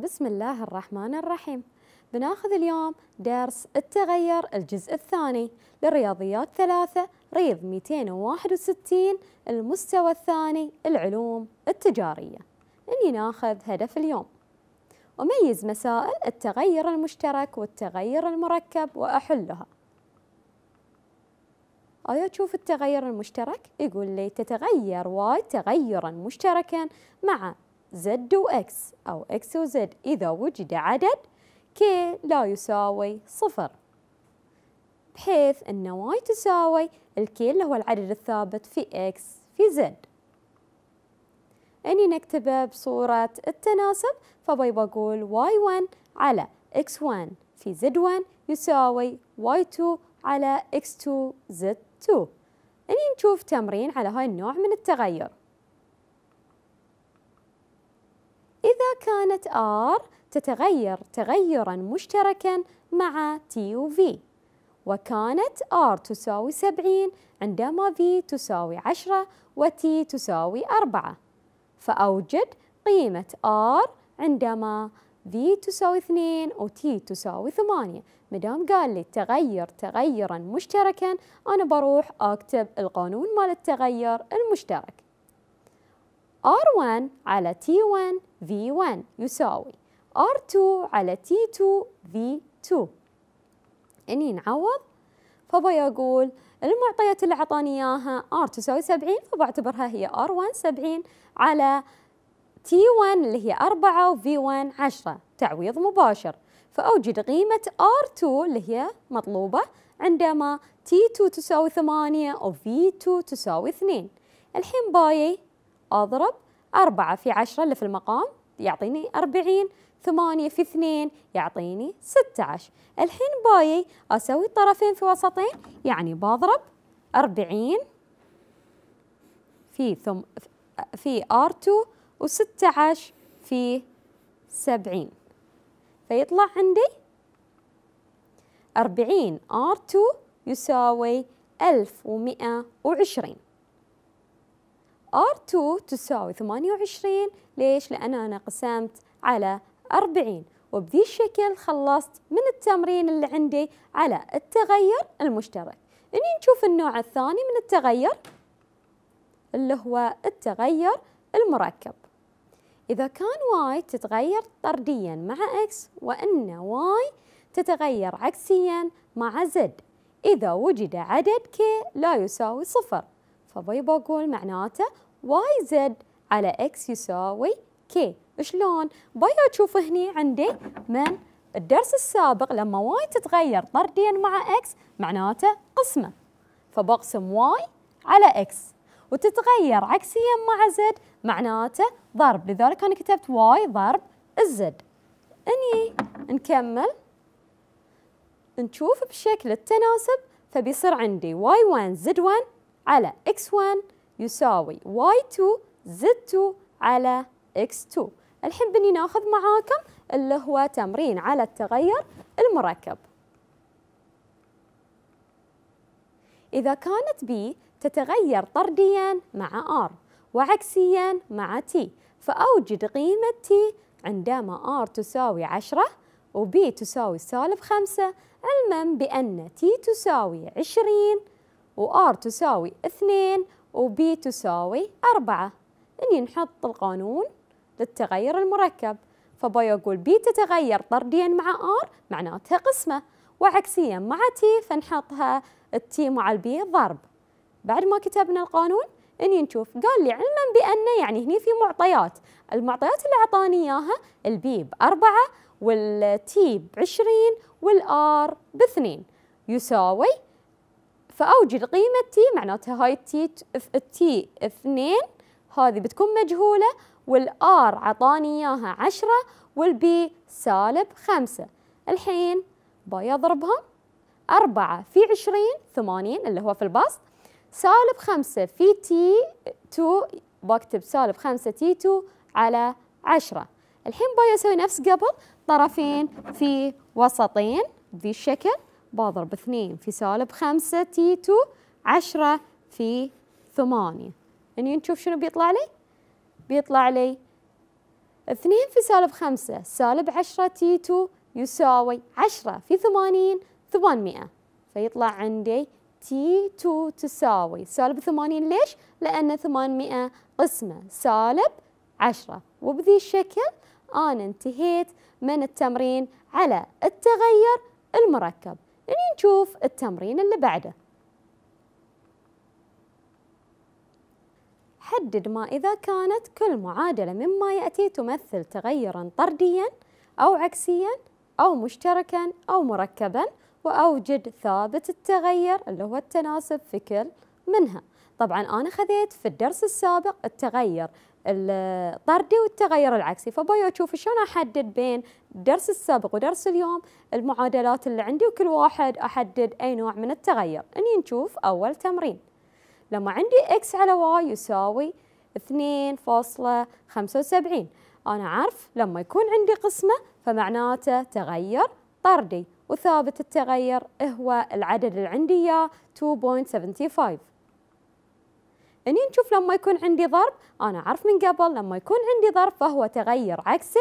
بسم الله الرحمن الرحيم بناخذ اليوم درس التغير الجزء الثاني للرياضيات ثلاثة ريض 261 المستوى الثاني العلوم التجارية إني ناخذ هدف اليوم أميز مسائل التغير المشترك والتغير المركب وأحلها أيا تشوف التغير المشترك يقول لي تتغير واي تغيرا مشتركا مع زد وإكس أو إكس وزد إذا وجد عدد كي لا يساوي صفر بحيث أن واي تساوي الكي اللي هو العدد الثابت في إكس في زد إني نكتبه بصورة التناسب فبي بقول y 1 على x 1 في z 1 يساوي y 2 على x 2 z 2 إني نشوف تمرين على هاي النوع من التغير كانت R تتغير تغيرا مشتركا مع T و V وكانت R تساوي 70 عندما V تساوي 10 و T تساوي 4 فأوجد قيمة R عندما V تساوي 2 و T تساوي 8 مدام قال لي تغير تغيرا مشتركا أنا بروح أكتب القانون مال التغير المشترك R1 على T1 V1 يساوي R2 على T2 V2 إني نعوض فبيقول المعطيات اللي أعطاني إياها R تساوي 70 فبعتبرها هي R1 70 على T1 اللي هي 4 و V1 10 تعويض مباشر فأوجد قيمة R2 اللي هي مطلوبة عندما T2 تساوي 8 و V2 تساوي 2 الحين بايي أضرب أربعة في عشرة اللي في المقام يعطيني أربعين ثمانية في اثنين يعطيني ستة عشر الحين باي أسوي الطرفين في وسطين يعني بضرب أربعين في ثم في ار 2 و16 في 70 فيطلع عندي 40 ار 2 يساوي 1120 R2 تساوي 28 ليش؟ لأن أنا قسمت على 40 وبذي الشكل خلصت من التمرين اللي عندي على التغير المشترك إني نشوف النوع الثاني من التغير اللي هو التغير المركب إذا كان y تتغير طرديا مع x وأن y تتغير عكسيا مع z إذا وجد عدد k لا يساوي صفر فباي بقول معناته واي زد على اكس يساوي كي شلون؟ باي اشوف هني عندي من الدرس السابق لما واي تتغير طرديا مع اكس معناته قسمه فبقسم واي على اكس وتتغير عكسيا مع زد معناته ضرب لذلك انا كتبت واي ضرب الزد اني نكمل نشوف بشكل التناسب فبيصير عندي y1 z1 على x1 يساوي y2 z2 على x2 الحين بني ناخذ معاكم اللي هو تمرين على التغير المركب إذا كانت B تتغير طرديا مع R وعكسيا مع T فأوجد قيمة T عندما R تساوي 10 وb تساوي سالب 5 علما بأن T تساوي 20 وآر تساوي اثنين وبي تساوي أربعة إني نحط القانون للتغير المركب فباي أقول بي تتغير طرديا مع آر معناتها قسمة وعكسيا مع تي فنحطها T مع B ضرب بعد ما كتبنا القانون اني نشوف قال لي علما بان يعني هني في معطيات المعطيات اللي اعطاني اياها البي باربعه والتي بعشرين والار باثنين يساوي فأوجد قيمة تي معناتها هاي تي تي اثنين هذه بتكون مجهولة والآر عطاني إياها عشرة والبي سالب خمسة الحين باي أضربهم أربعة في عشرين ثمانين اللي هو في البسط سالب خمسة في تي تو بكتب سالب خمسة تي تو على عشرة الحين باي أسوي نفس قبل طرفين في وسطين الشكل بضرب اثنين في سالب خمسة تي تو عشرة في ثمانية يعني نشوف شنو بيطلع لي بيطلع لي اثنين في سالب خمسة سالب عشرة تي تو يساوي عشرة في ثمانين ثمانمائة فيطلع عندي تي تو تساوي سالب ثمانين ليش؟ لأن ثمانمائة قسمة سالب عشرة وبذي الشكل أنا انتهيت من التمرين على التغير المركب يعني نشوف التمرين اللي بعده حدد ما إذا كانت كل معادلة مما يأتي تمثل تغيرا طرديا أو عكسيا أو مشتركا أو مركبا وأوجد ثابت التغير اللي هو التناسب في كل منها طبعا أنا خذيت في الدرس السابق التغير الطردي والتغير العكسي فبايو تشوف شلون أحدد بين الدرس السابق ودرس اليوم المعادلات اللي عندي وكل واحد أحدد أي نوع من التغير إني نشوف أول تمرين لما عندي x على y يساوي 2.75 أنا عارف لما يكون عندي قسمة فمعناته تغير طردي وثابت التغير هو العدد اللي عندي إياه 2.75 إني نشوف لما يكون عندي ضرب أنا عارف من قبل لما يكون عندي ضرب فهو تغير عكسي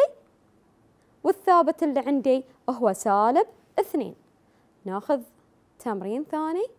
والثابت اللي عندي هو سالب اثنين ناخذ تمرين ثاني